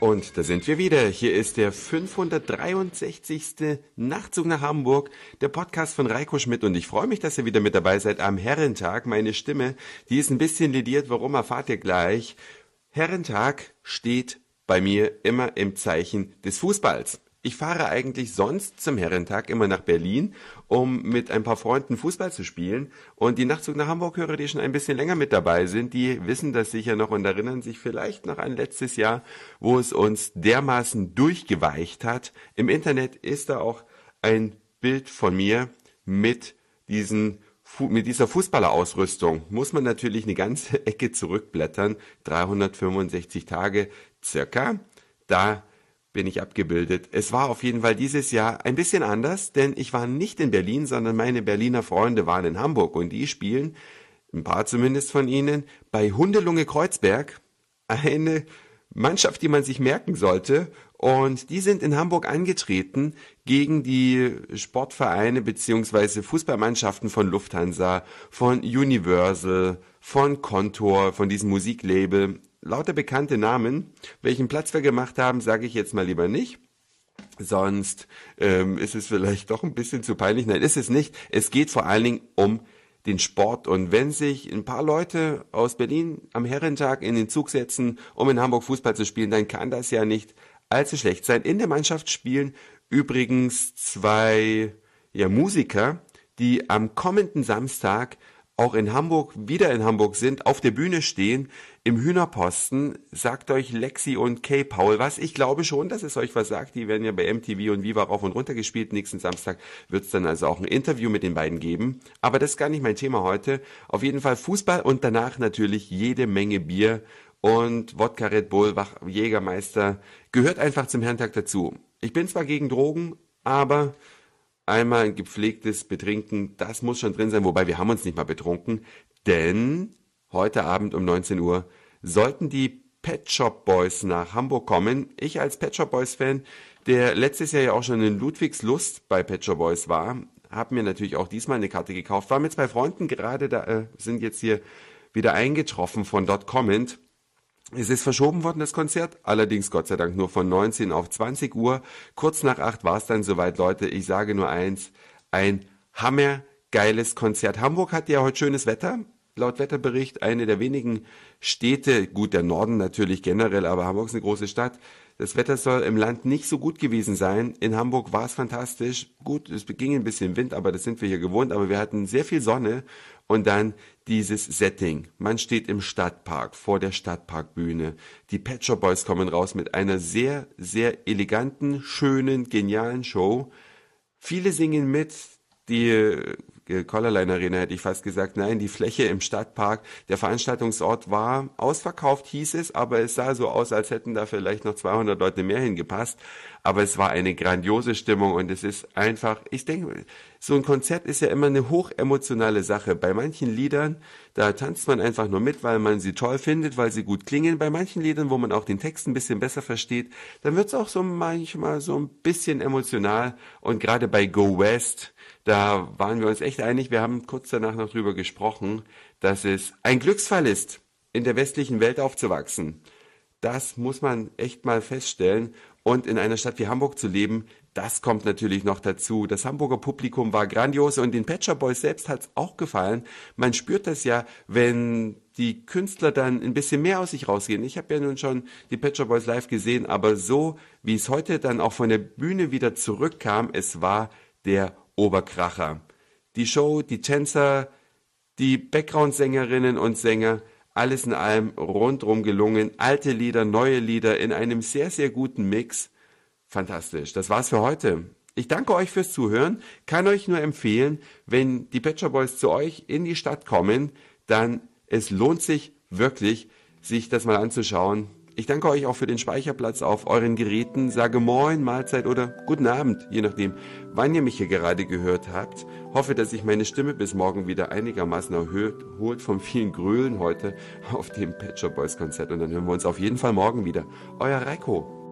Und da sind wir wieder. Hier ist der 563. Nachtzug nach Hamburg, der Podcast von Reiko Schmidt. Und ich freue mich, dass ihr wieder mit dabei seid am Herrentag. Meine Stimme, die ist ein bisschen lediert. Warum erfahrt ihr gleich? Herrentag steht bei mir immer im Zeichen des Fußballs. Ich fahre eigentlich sonst zum Herrentag immer nach Berlin, um mit ein paar Freunden Fußball zu spielen. Und die Nachtzug nach Hamburg-Hörer, die schon ein bisschen länger mit dabei sind, die wissen das sicher noch und erinnern sich vielleicht noch an letztes Jahr, wo es uns dermaßen durchgeweicht hat. Im Internet ist da auch ein Bild von mir mit diesen mit dieser Fußballerausrüstung muss man natürlich eine ganze Ecke zurückblättern, 365 Tage circa. Da bin ich abgebildet. Es war auf jeden Fall dieses Jahr ein bisschen anders, denn ich war nicht in Berlin, sondern meine Berliner Freunde waren in Hamburg und die spielen, ein paar zumindest von ihnen, bei Hundelunge Kreuzberg eine Mannschaft, die man sich merken sollte. Und die sind in Hamburg angetreten gegen die Sportvereine bzw. Fußballmannschaften von Lufthansa, von Universal, von Contour, von diesem Musiklabel lauter bekannte Namen. Welchen Platz wir gemacht haben, sage ich jetzt mal lieber nicht. Sonst ähm, ist es vielleicht doch ein bisschen zu peinlich. Nein, ist es nicht. Es geht vor allen Dingen um den Sport. Und wenn sich ein paar Leute aus Berlin am Herrentag in den Zug setzen, um in Hamburg Fußball zu spielen, dann kann das ja nicht allzu schlecht sein. In der Mannschaft spielen übrigens zwei ja, Musiker, die am kommenden Samstag auch in Hamburg, wieder in Hamburg sind, auf der Bühne stehen im Hühnerposten sagt euch Lexi und Kay Paul was. Ich glaube schon, dass es euch was sagt. Die werden ja bei MTV und Viva rauf und runter gespielt. Nächsten Samstag wird es dann also auch ein Interview mit den beiden geben. Aber das ist gar nicht mein Thema heute. Auf jeden Fall Fußball und danach natürlich jede Menge Bier und Wodka Red Bull, Wach, Jägermeister. Gehört einfach zum Herrntag dazu. Ich bin zwar gegen Drogen, aber einmal ein gepflegtes Betrinken, das muss schon drin sein. Wobei wir haben uns nicht mal betrunken, denn heute Abend um 19 Uhr, sollten die Pet Shop Boys nach Hamburg kommen. Ich als Pet Shop Boys Fan, der letztes Jahr ja auch schon in Ludwigslust bei Pet Shop Boys war, habe mir natürlich auch diesmal eine Karte gekauft. War mit zwei Freunden gerade da, äh, sind jetzt hier wieder eingetroffen von dort kommend. Es ist verschoben worden, das Konzert, allerdings Gott sei Dank nur von 19 auf 20 Uhr. Kurz nach 8 war es dann soweit, Leute. Ich sage nur eins, ein hammergeiles Konzert. Hamburg hat ja heute schönes Wetter, laut Wetterbericht eine der wenigen Städte, gut der Norden natürlich generell, aber Hamburg ist eine große Stadt. Das Wetter soll im Land nicht so gut gewesen sein. In Hamburg war es fantastisch. Gut, es ging ein bisschen Wind, aber das sind wir hier gewohnt. Aber wir hatten sehr viel Sonne und dann dieses Setting. Man steht im Stadtpark, vor der Stadtparkbühne. Die Pet Shop Boys kommen raus mit einer sehr, sehr eleganten, schönen, genialen Show. Viele singen mit. Die äh, Collarline Arena hätte ich fast gesagt. Nein, die Fläche im Stadtpark. Der Veranstaltungsort war ausverkauft, hieß es, aber es sah so aus, als hätten da vielleicht noch 200 Leute mehr hingepasst. Aber es war eine grandiose Stimmung und es ist einfach, ich denke, so ein Konzert ist ja immer eine hochemotionale Sache. Bei manchen Liedern, da tanzt man einfach nur mit, weil man sie toll findet, weil sie gut klingen. Bei manchen Liedern, wo man auch den Text ein bisschen besser versteht, dann wird's auch so manchmal so ein bisschen emotional. Und gerade bei Go West, da waren wir uns echt einig. Wir haben kurz danach noch drüber gesprochen, dass es ein Glücksfall ist, in der westlichen Welt aufzuwachsen. Das muss man echt mal feststellen. Und in einer Stadt wie Hamburg zu leben, das kommt natürlich noch dazu. Das Hamburger Publikum war grandios und den Pet Boys selbst hat es auch gefallen. Man spürt das ja, wenn die Künstler dann ein bisschen mehr aus sich rausgehen. Ich habe ja nun schon die Pet Boys live gesehen, aber so wie es heute dann auch von der Bühne wieder zurückkam, es war der Oberkracher. Die Show, die Tänzer, die Background-Sängerinnen und Sänger, alles in allem rundrum gelungen. Alte Lieder, neue Lieder in einem sehr, sehr guten Mix. Fantastisch. Das war's für heute. Ich danke euch fürs Zuhören. Kann euch nur empfehlen, wenn die Patcher Boys zu euch in die Stadt kommen, dann es lohnt sich wirklich, sich das mal anzuschauen. Ich danke euch auch für den Speicherplatz auf euren Geräten, sage Moin, Mahlzeit oder Guten Abend, je nachdem, wann ihr mich hier gerade gehört habt. Hoffe, dass sich meine Stimme bis morgen wieder einigermaßen erhöht, holt vom vielen Grölen heute auf dem Pet Shop Boys Konzert und dann hören wir uns auf jeden Fall morgen wieder. Euer Reiko.